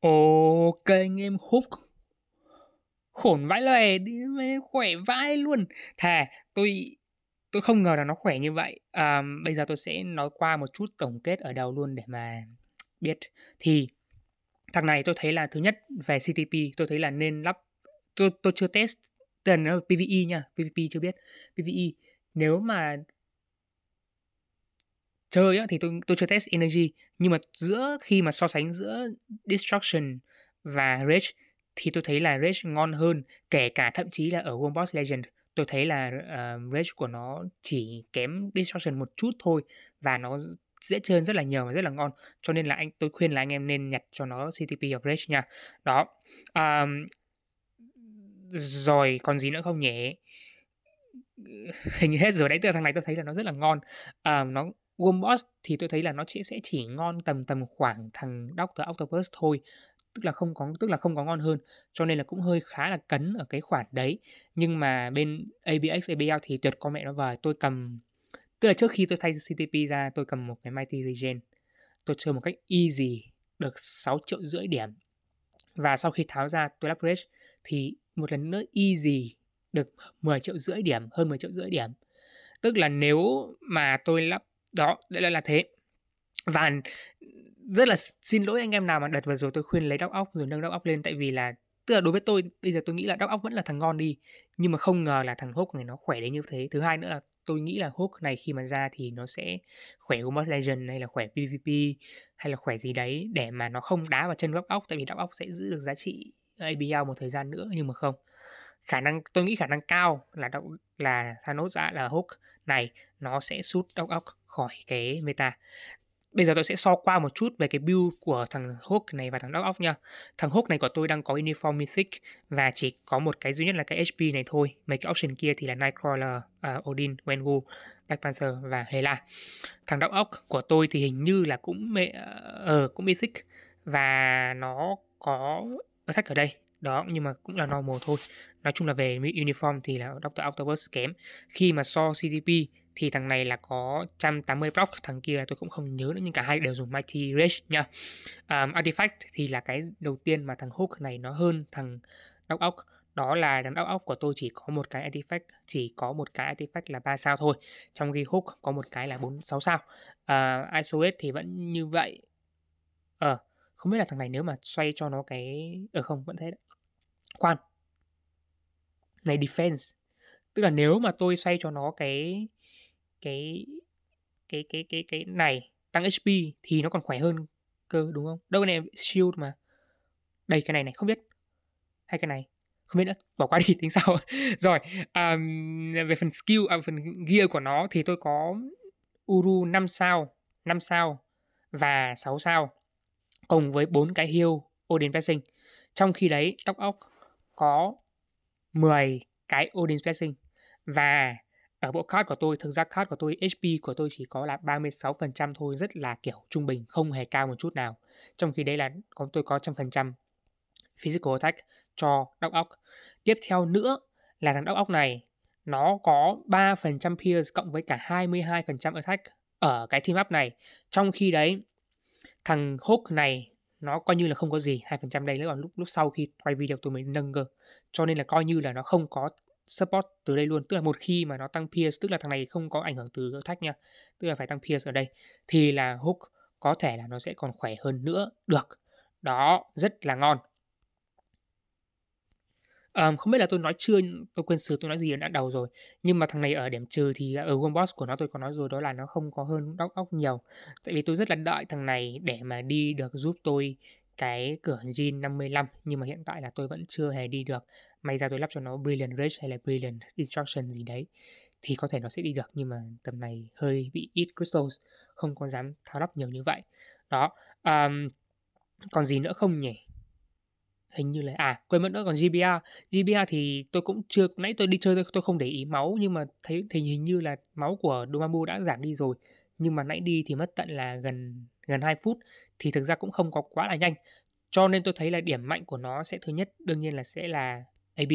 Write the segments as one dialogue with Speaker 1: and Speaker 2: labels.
Speaker 1: Ok anh em húp Khổn vãi lòe đi khỏe vãi luôn Thề, tôi tôi không ngờ là nó khỏe như vậy à, Bây giờ tôi sẽ nói qua một chút tổng kết ở đầu luôn để mà biết Thì thằng này tôi thấy là thứ nhất về CTP tôi thấy là nên lắp Tôi, tôi chưa test tiền nó PVE nha PVP chưa biết PVE nếu mà chơi á, thì tôi tôi chơi test energy nhưng mà giữa khi mà so sánh giữa destruction và rage thì tôi thấy là rage ngon hơn kể cả thậm chí là ở World Boss Legend tôi thấy là uh, rage của nó chỉ kém destruction một chút thôi và nó dễ chơi rất là nhiều và rất là ngon cho nên là anh tôi khuyên là anh em nên nhặt cho nó CTP of Rage nha đó um, rồi còn gì nữa không nhỉ hình như hết rồi đấy từ thằng này tôi thấy là nó rất là ngon um, nó Gombos thì tôi thấy là nó chỉ, sẽ chỉ ngon tầm tầm khoảng thằng Doctor Octopus thôi tức là không có tức là không có ngon hơn cho nên là cũng hơi khá là cấn ở cái khoản đấy nhưng mà bên ABX ABL thì tuyệt con mẹ nó vời. tôi cầm tức là trước khi tôi thay CTP ra tôi cầm một cái Mighty Regen tôi chơi một cách easy được 6 triệu rưỡi điểm và sau khi tháo ra tôi lắp Rage thì một lần nữa easy được 10 triệu rưỡi điểm hơn 10 triệu rưỡi điểm tức là nếu mà tôi lắp đó lại là thế và rất là xin lỗi anh em nào mà đợt vừa rồi tôi khuyên lấy đóc óc rồi nâng đóc óc lên tại vì là tức là đối với tôi bây giờ tôi nghĩ là đóc óc vẫn là thằng ngon đi nhưng mà không ngờ là thằng hốc này nó khỏe đến như thế thứ hai nữa là tôi nghĩ là hốc này khi mà ra thì nó sẽ khỏe Gomos Legend hay là khỏe PvP hay là khỏe gì đấy để mà nó không đá vào chân đóc óc tại vì đóc óc sẽ giữ được giá trị ABL một thời gian nữa nhưng mà không khả năng tôi nghĩ khả năng cao là đọc, là Thanos ra là Hulk này nó sẽ sút đóc óc khỏi cái meta bây giờ tôi sẽ so qua một chút về cái build của thằng hook này và thằng Dark Ops nha. Thằng hook này của tôi đang có Uniform Mythic và chỉ có một cái duy nhất là cái HP này thôi. Mấy cái option kia thì là Nightcrawler, uh, Odin, wengu, Black Panther và Hela. Thằng Dark Ops của tôi thì hình như là cũng mê ờ uh, cũng Mythic và nó có sách ở đây đó nhưng mà cũng là normal thôi nói chung là về uniform thì là Doctor Octopus kém khi mà so CDP thì thằng này là có 180 block thằng kia là tôi cũng không nhớ nữa nhưng cả hai đều dùng Mighty Rage nha um, Artifact thì là cái đầu tiên mà thằng Hook này nó hơn thằng Doc Ock đó là đám đốc ốc của tôi chỉ có một cái artifact chỉ có một cái artifact là 3 sao thôi trong khi hook có một cái là 4 6 sao uh, isolate thì vẫn như vậy ờ uh, không biết là thằng này nếu mà xoay cho nó cái ở ờ, uh, không vẫn thế đấy khoan này defense tức là nếu mà tôi xoay cho nó cái cái cái cái cái cái này tăng HP thì nó còn khỏe hơn cơ đúng không? Đâu cái này shield mà. Đây cái này này không biết. Hay cái này không biết nữa bỏ qua đi tính sau rồi um, về phần skill à, phần gear của nó thì tôi có uru 5 sao 5 sao và 6 sao cùng với bốn cái heal Odin Blessing trong khi đấy tóc ốc có 10 cái Odin Blessing và ở bộ card của tôi thực ra card của tôi HP của tôi chỉ có là 36% thôi rất là kiểu trung bình không hề cao một chút nào trong khi đấy là có tôi có 100% physical attack cho đốc ốc tiếp theo nữa là thằng đốc ốc này nó có 3% pierce cộng với cả 22% attack ở cái team up này trong khi đấy thằng Hawk này nó coi như là không có gì 2% đây nữa còn lúc lúc sau khi quay video tôi mới nâng cơ cho nên là coi như là nó không có support từ đây luôn tức là một khi mà nó tăng pierce tức là thằng này không có ảnh hưởng từ thách nha tức là phải tăng pierce ở đây thì là hook có thể là nó sẽ còn khỏe hơn nữa được đó rất là ngon Um, không biết là tôi nói chưa tôi quên sửa tôi nói gì ở đã đầu rồi nhưng mà thằng này ở điểm trừ thì ở ờ, one boss của nó tôi có nói rồi đó là nó không có hơn đóc óc nhiều tại vì tôi rất là đợi thằng này để mà đi được giúp tôi cái cửa jean 55 nhưng mà hiện tại là tôi vẫn chưa hề đi được may ra tôi lắp cho nó Brilliant Rage hay là Brilliant Destruction gì đấy thì có thể nó sẽ đi được nhưng mà tầm này hơi bị ít crystals không có dám tháo lắp nhiều như vậy đó um, còn gì nữa không nhỉ hình như là à quên mất nữa còn gba gba thì tôi cũng chưa nãy tôi đi chơi tôi, tôi không để ý máu nhưng mà thấy thì hình như là máu của Domamu đã giảm đi rồi nhưng mà nãy đi thì mất tận là gần gần 2 phút thì thực ra cũng không có quá là nhanh cho nên tôi thấy là điểm mạnh của nó sẽ thứ nhất đương nhiên là sẽ là AB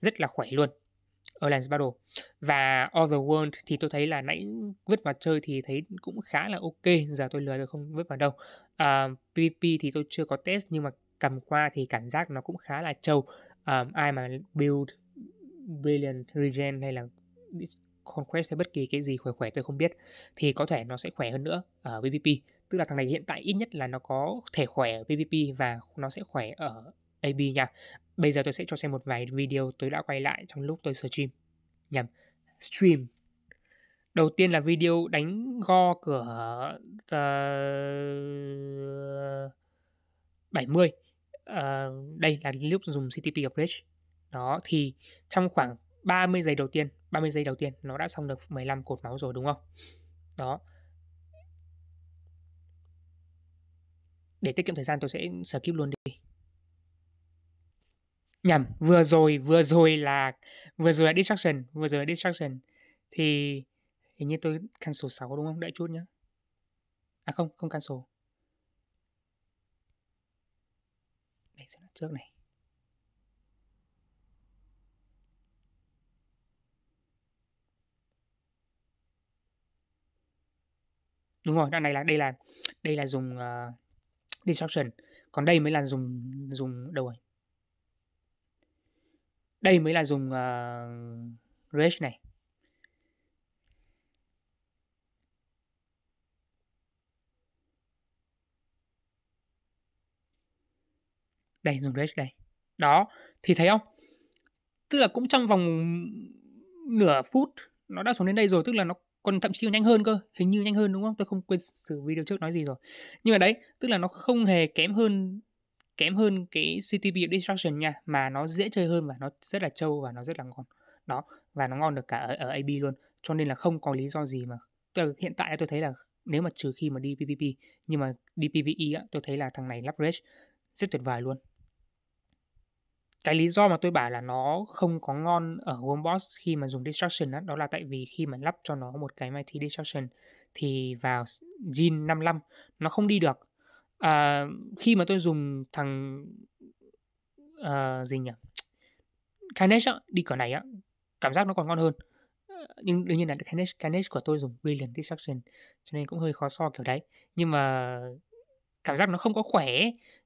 Speaker 1: rất là khỏe luôn ở Lance Battle và All the World thì tôi thấy là nãy vứt vào chơi thì thấy cũng khá là ok giờ tôi lừa rồi không vứt vào đâu à, PvP thì tôi chưa có test nhưng mà cầm qua thì cảm giác nó cũng khá là trâu à, ai mà build Brilliant Regen hay là Conquest hay bất kỳ cái gì khỏe khỏe tôi không biết thì có thể nó sẽ khỏe hơn nữa ở PvP tức là thằng này hiện tại ít nhất là nó có thể khỏe ở PvP và nó sẽ khỏe ở AB nha. Bây giờ tôi sẽ cho xem một vài video tôi đã quay lại trong lúc tôi stream. Nhầm, stream. Đầu tiên là video đánh go cửa uh, 70. Uh, đây là lúc dùng CTP Bridge. Đó thì trong khoảng 30 giây đầu tiên, 30 giây đầu tiên nó đã xong được 15 cột máu rồi đúng không? Đó để tiết kiệm thời gian tôi sẽ skip luôn đi nhầm vừa rồi vừa rồi là vừa rồi là distraction vừa rồi là distraction thì hình như tôi cancel 6 đúng không đợi chút nhé à không không cancel đây sẽ là trước này đúng rồi đoạn này là đây là đây là dùng uh, Destruction còn đây mới là dùng dùng đâu rồi đây mới là dùng uh, rage này đây dùng rage đây đó thì thấy không tức là cũng trong vòng nửa phút nó đã xuống đến đây rồi tức là nó còn thậm chí còn nhanh hơn cơ hình như nhanh hơn đúng không tôi không quên xử video trước nói gì rồi nhưng mà đấy tức là nó không hề kém hơn kém hơn cái CTP Destruction nha mà nó dễ chơi hơn và nó rất là trâu và nó rất là ngon đó và nó ngon được cả ở, ở AB luôn cho nên là không có lý do gì mà tức hiện tại tôi thấy là nếu mà trừ khi mà đi PvP nhưng mà đi PvE á, tôi thấy là thằng này lắp rage rất tuyệt vời luôn cái lý do mà tôi bảo là nó không có ngon ở Homeboss khi mà dùng Destruction đó, đó là tại vì khi mà lắp cho nó một cái máy Mighty Destruction thì vào Gin 55 nó không đi được. À, khi mà tôi dùng thằng à, gì nhỉ? Carnage á, đi cỡ này á, cảm giác nó còn ngon hơn. Ờ, nhưng đương nhiên là Carnage, Carnage của tôi dùng Brilliant Destruction cho nên cũng hơi khó so kiểu đấy. Nhưng mà cảm giác nó không có khỏe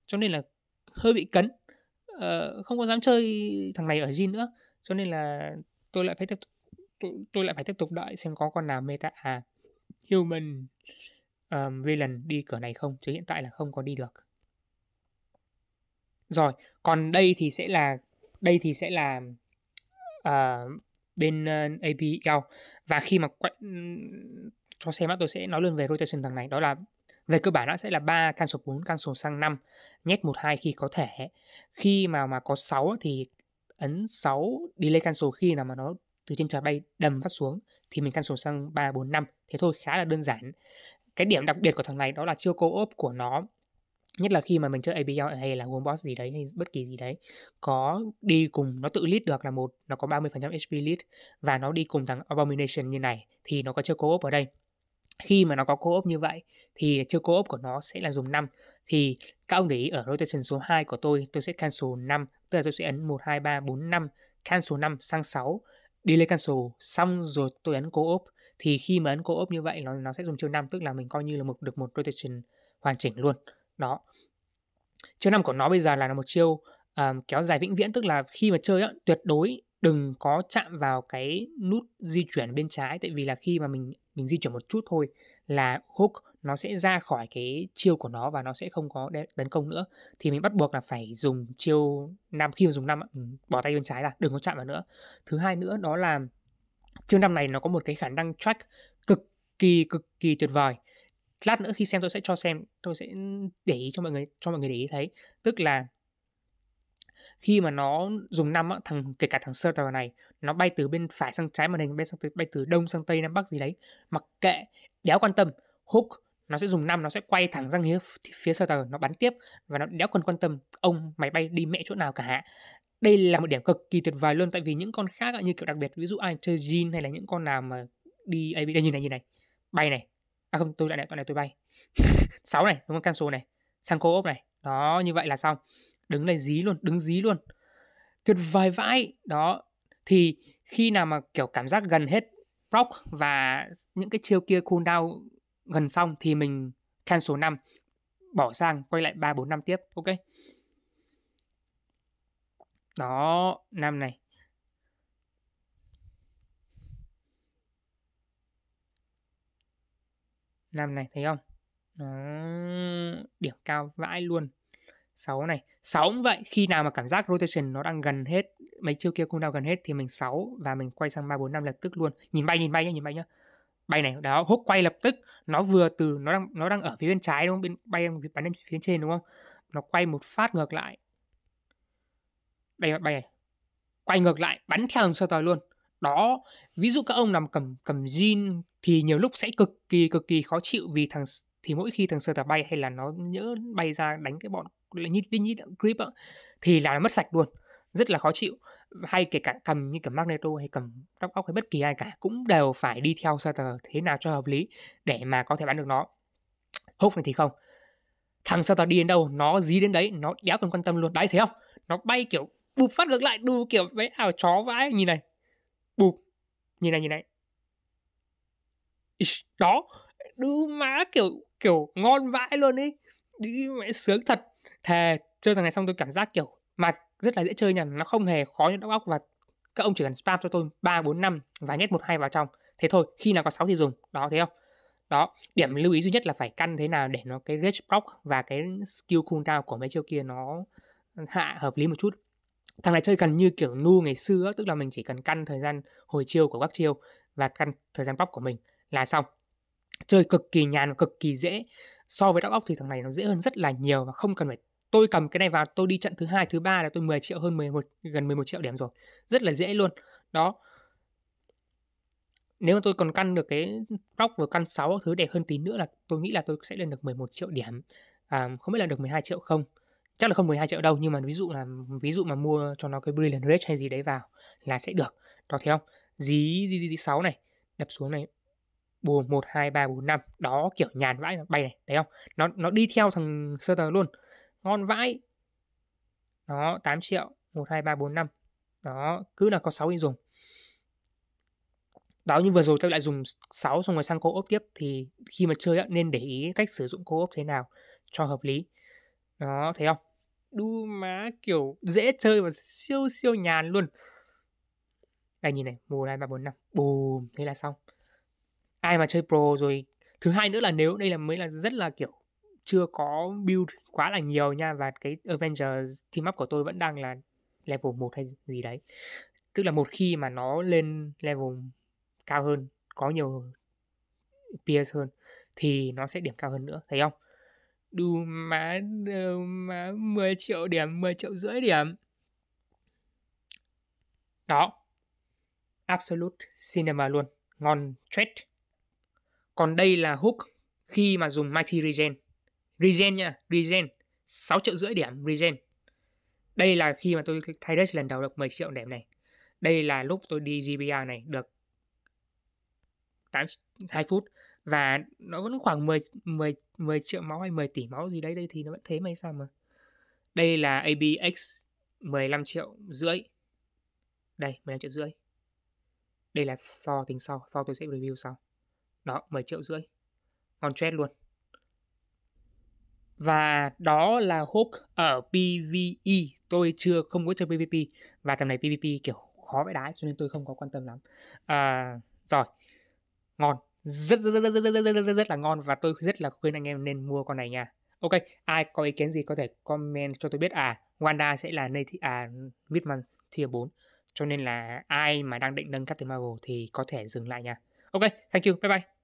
Speaker 1: cho nên là hơi bị cấn Ờ, không có dám chơi thằng này ở Jin nữa cho nên là tôi lại phải tiếp tục, tôi, tôi lại phải tiếp tục đợi xem có con nào meta à human um, villain đi cửa này không chứ hiện tại là không có đi được rồi còn đây thì sẽ là đây thì sẽ là uh, bên uh, ờ, APL và khi mà quay, cho xem mắt tôi sẽ nói luôn về rotation thằng này đó là về cơ bản nó sẽ là 3, cancel 4, số sang 5, nhét 1, 2 khi có thể. Khi mà mà có 6 thì ấn 6 delay can số khi nào mà nó từ trên trời bay đầm phát xuống thì mình can số sang 3, 4, 5. Thế thôi khá là đơn giản. Cái điểm đặc biệt của thằng này đó là chiêu co-op của nó nhất là khi mà mình chơi ABL hay là boss gì đấy hay bất kỳ gì đấy có đi cùng nó tự lead được là một nó có 30% HP lead và nó đi cùng thằng Abomination như này thì nó có chơi co-op ở đây khi mà nó có co-op như vậy thì chiều co-op của nó sẽ là dùng 5 thì các ông để ý ở rotation số 2 của tôi tôi sẽ cancel 5 tức là tôi sẽ ấn 1, 2, 3, 4, 5 cancel 5 sang 6 delay cancel xong rồi tôi ấn co-op thì khi mà ấn co-op như vậy nó nó sẽ dùng chiều 5 tức là mình coi như là một được một rotation hoàn chỉnh luôn đó chiêu 5 của nó bây giờ là một chiêu um, kéo dài vĩnh viễn tức là khi mà chơi á, tuyệt đối đừng có chạm vào cái nút di chuyển bên trái tại vì là khi mà mình mình di chuyển một chút thôi là hook nó sẽ ra khỏi cái chiêu của nó và nó sẽ không có tấn công nữa thì mình bắt buộc là phải dùng chiêu năm khi mà dùng năm ừ, bỏ tay bên trái ra đừng có chạm vào nữa thứ hai nữa đó là chiêu năm này nó có một cái khả năng track cực kỳ cực kỳ tuyệt vời lát nữa khi xem tôi sẽ cho xem tôi sẽ để ý cho mọi người cho mọi người để ý thấy tức là khi mà nó dùng năm thằng kể cả thằng server này nó bay từ bên phải sang trái màn hình bên sang bay từ đông sang tây nam bắc gì đấy mặc kệ đéo quan tâm hook nó sẽ dùng năm nó sẽ quay thẳng sang phía phía server nó bắn tiếp và nó đéo cần quan tâm ông máy bay đi mẹ chỗ nào cả đây là một điểm cực kỳ tuyệt vời luôn tại vì những con khác như kiểu đặc biệt ví dụ ai chơi Jin hay là những con nào mà đi AB đây à, nhìn này nhìn này bay này à không tôi lại này con này tôi bay 6 này đúng không cancel này sang co op này đó như vậy là xong đứng này dí luôn đứng dí luôn tuyệt vời vãi đó thì khi nào mà kiểu cảm giác gần hết proc và những cái chiêu kia cooldown gần xong thì mình cancel 5 bỏ sang quay lại 3 4 5 tiếp ok đó năm này năm này thấy không đó, điểm cao vãi luôn 6 này 6 cũng vậy khi nào mà cảm giác rotation nó đang gần hết mấy chiêu kia cũng đang gần hết thì mình 6 và mình quay sang 3 4 5 lập tức luôn nhìn bay nhìn bay nhá nhìn bay nhá bay này đó hút quay lập tức nó vừa từ nó đang nó đang ở phía bên trái đúng không bên bay bắn lên phía trên đúng không nó quay một phát ngược lại đây bay này quay ngược lại bắn theo đường sơ tòi luôn đó ví dụ các ông nằm cầm cầm jean thì nhiều lúc sẽ cực kỳ cực kỳ khó chịu vì thằng thì mỗi khi thằng sơ tòi bay hay là nó nhỡ bay ra đánh cái bọn là nhít vít nhít grip đó, thì là nó mất sạch luôn rất là khó chịu hay kể cả cầm như cầm magneto hay cầm tóc óc hay bất kỳ ai cả cũng đều phải đi theo starter thế nào cho hợp lý để mà có thể bán được nó hút này thì không thằng starter đi đến đâu nó dí đến đấy nó đéo cần quan tâm luôn đấy thấy không nó bay kiểu bụp phát ngược lại đu kiểu mấy ảo chó vãi nhìn này bụp nhìn này nhìn này đó đu má kiểu kiểu ngon vãi luôn ý đi mẹ sướng thật thề chơi thằng này xong tôi cảm giác kiểu mặt rất là dễ chơi nhỉ nó không hề khó như đóc óc và các ông chỉ cần spam cho tôi ba bốn năm và nhét một hai vào trong thế thôi khi nào có 6 thì dùng đó thấy không đó điểm lưu ý duy nhất là phải căn thế nào để nó cái rage block và cái skill cooldown của mấy chiêu kia nó hạ hợp lý một chút thằng này chơi gần như kiểu nu ngày xưa tức là mình chỉ cần căn thời gian hồi chiêu của các chiêu và căn thời gian block của mình là xong chơi cực kỳ nhàn cực kỳ dễ so với đóc óc thì thằng này nó dễ hơn rất là nhiều và không cần phải tôi cầm cái này vào tôi đi trận thứ hai thứ ba là tôi 10 triệu hơn 11 gần 11 triệu điểm rồi rất là dễ luôn đó nếu mà tôi còn căn được cái block vừa căn 6 thứ đẹp hơn tí nữa là tôi nghĩ là tôi sẽ lên được 11 triệu điểm à, không biết là được 12 triệu không chắc là không 12 triệu đâu nhưng mà ví dụ là ví dụ mà mua cho nó cái brilliant rage hay gì đấy vào là sẽ được đó thấy không dí dí dí, dí 6 này đập xuống này bùa một hai ba bốn năm đó kiểu nhàn vãi bay này thấy không nó nó đi theo thằng sơ tờ luôn ngon vãi đó 8 triệu 1 2 3 4 5 đó cứ là có 6 anh dùng đó như vừa rồi tôi lại dùng 6 xong rồi sang co-op tiếp thì khi mà chơi á, nên để ý cách sử dụng co-op thế nào cho hợp lý đó thấy không đu má kiểu dễ chơi và siêu siêu nhàn luôn đây nhìn này mùa này ba bốn năm bùm thế là xong ai mà chơi pro rồi thứ hai nữa là nếu đây là mới là rất là kiểu chưa có build quá là nhiều nha và cái Avengers team up của tôi vẫn đang là level 1 hay gì đấy. Tức là một khi mà nó lên level cao hơn, có nhiều peers hơn thì nó sẽ điểm cao hơn nữa, thấy không? Đù má, má 10 triệu điểm, 10 triệu rưỡi điểm. Đó. Absolute Cinema luôn. Ngon chết. Còn đây là Hook khi mà dùng Mighty Regen Regen nha, Regen. 6 triệu rưỡi điểm Regen. Đây là khi mà tôi thay Rage lần đầu được 10 triệu điểm này. Đây là lúc tôi đi GBR này được 8 2 phút và nó vẫn khoảng 10 10 10 triệu máu hay 10 tỷ máu gì đấy đây thì nó vẫn thế mà sao mà. Đây là ABX 15 triệu rưỡi. Đây, 15 triệu rưỡi. Đây là so tính sau, so tôi sẽ review sau. Đó, 10 triệu rưỡi. Ngon chết luôn và đó là hook ở PvE tôi chưa không có chơi PvP và tầm này PvP kiểu khó vãi đái cho nên tôi không có quan tâm lắm à, rồi ngon rất rất rất rất rất rất rất rất rất là ngon và tôi rất là khuyên anh em nên mua con này nha ok ai có ý kiến gì có thể comment cho tôi biết à Wanda sẽ là nơi à Whitman tier 4 cho nên là ai mà đang định nâng cấp tới Marvel thì có thể dừng lại nha ok thank you bye bye